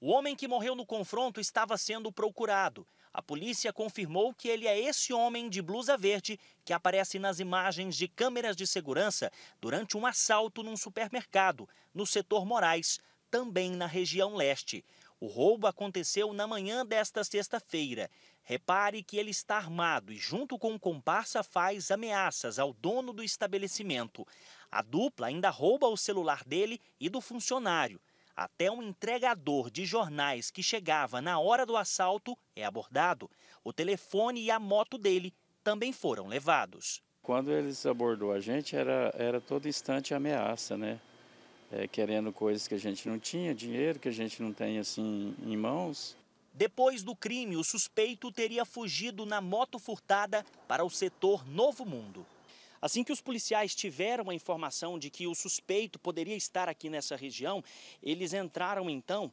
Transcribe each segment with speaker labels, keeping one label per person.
Speaker 1: O homem que morreu no confronto estava sendo procurado. A polícia confirmou que ele é esse homem de blusa verde que aparece nas imagens de câmeras de segurança durante um assalto num supermercado, no setor Moraes, também na região leste. O roubo aconteceu na manhã desta sexta-feira. Repare que ele está armado e, junto com o comparsa, faz ameaças ao dono do estabelecimento. A dupla ainda rouba o celular dele e do funcionário. Até um entregador de jornais que chegava na hora do assalto é abordado. O telefone e a moto dele também foram levados. Quando eles abordou a gente, era, era todo instante ameaça, né? É, querendo coisas que a gente não tinha, dinheiro que a gente não tem assim em mãos. Depois do crime, o suspeito teria fugido na moto furtada para o setor Novo Mundo. Assim que os policiais tiveram a informação de que o suspeito poderia estar aqui nessa região, eles entraram então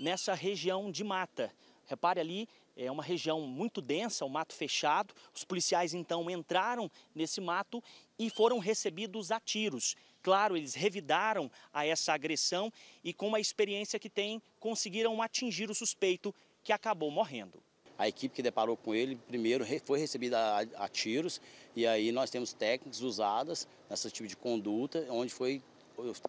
Speaker 1: nessa região de mata. Repare ali, é uma região muito densa, um mato fechado. Os policiais então entraram nesse mato e foram recebidos a tiros. Claro, eles revidaram a essa agressão e, com uma experiência que têm, conseguiram atingir o suspeito que acabou morrendo.
Speaker 2: A equipe que deparou com ele, primeiro, foi recebida a, a tiros, e aí nós temos técnicas usadas nesse tipo de conduta, onde foi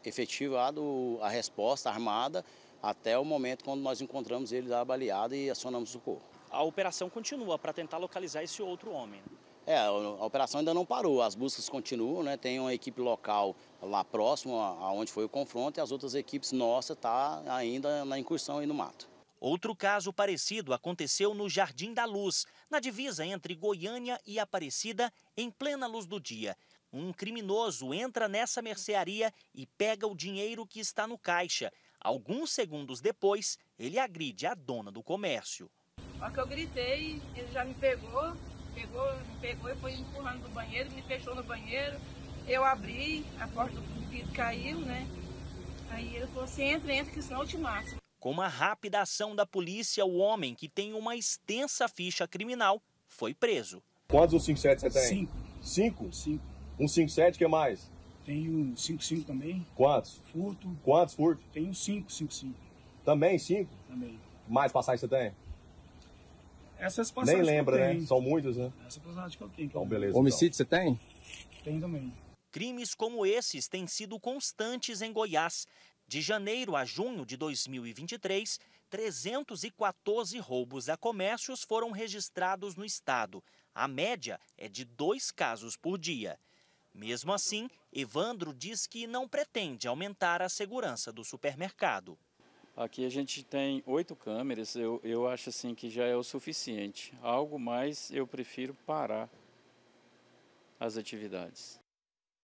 Speaker 2: efetivada a resposta armada até o momento quando nós encontramos ele baleada e acionamos o corpo. A operação continua para tentar localizar esse outro homem. É, a operação ainda não parou, as buscas continuam, né? Tem uma equipe local lá próximo aonde foi o confronto e as outras equipes nossa tá ainda na incursão e no mato. Outro caso parecido aconteceu no Jardim da Luz, na divisa entre
Speaker 1: Goiânia e Aparecida, em plena luz do dia. Um criminoso entra nessa mercearia e pega o dinheiro que está no caixa. Alguns segundos depois, ele agride a dona do comércio. A que eu gritei, ele já me pegou, pegou, me pegou e foi empurrando do banheiro, me fechou no banheiro. Eu abri, a porta do vidro caiu, né? Aí ele falou assim, entra, entra, que senão eu te mato. Com uma rápida ação da polícia, o homem, que tem uma extensa ficha criminal, foi preso. Quantos 157 você tem? Cinco. Cinco? Cinco. 157, que mais? Tenho um 55 também. Quantos? Furto. Quantos furto? Tenho um 5, 5, 5. Também cinco? Também. Mais passagens você tem? Essas passagens. Nem lembra, né? São muitas, né? Essa passagem que eu tenho. Então, beleza. Então. Homicídio então. você tem? Tem também. Crimes como esses têm sido constantes em Goiás. De janeiro a junho de 2023, 314 roubos a comércios foram registrados no estado. A média é de dois casos por dia. Mesmo assim, Evandro diz que não pretende aumentar a segurança do supermercado. Aqui a gente tem oito câmeras, eu, eu acho assim que já é o suficiente. Algo mais eu prefiro parar as atividades.